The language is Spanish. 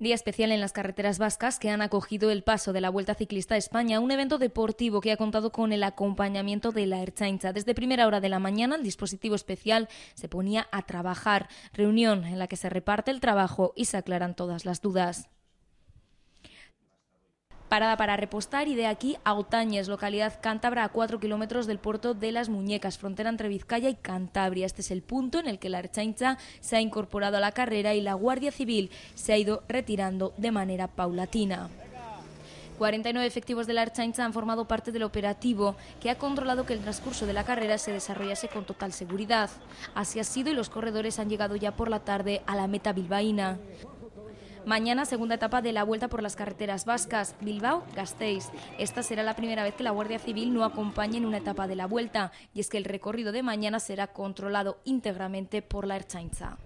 Día especial en las carreteras vascas que han acogido el paso de la Vuelta Ciclista a España, un evento deportivo que ha contado con el acompañamiento de la Erchaincha. Desde primera hora de la mañana, el dispositivo especial se ponía a trabajar. Reunión en la que se reparte el trabajo y se aclaran todas las dudas parada para repostar y de aquí a Otañes, localidad cántabra a 4 kilómetros del puerto de Las Muñecas, frontera entre Vizcaya y Cantabria. Este es el punto en el que la Archaincha se ha incorporado a la carrera y la Guardia Civil se ha ido retirando de manera paulatina. 49 efectivos de la Archaincha han formado parte del operativo que ha controlado que el transcurso de la carrera se desarrollase con total seguridad. Así ha sido y los corredores han llegado ya por la tarde a la meta bilbaína. Mañana, segunda etapa de la vuelta por las carreteras vascas, Bilbao-Gasteiz. Esta será la primera vez que la Guardia Civil no acompañe en una etapa de la vuelta, y es que el recorrido de mañana será controlado íntegramente por la Erchainza.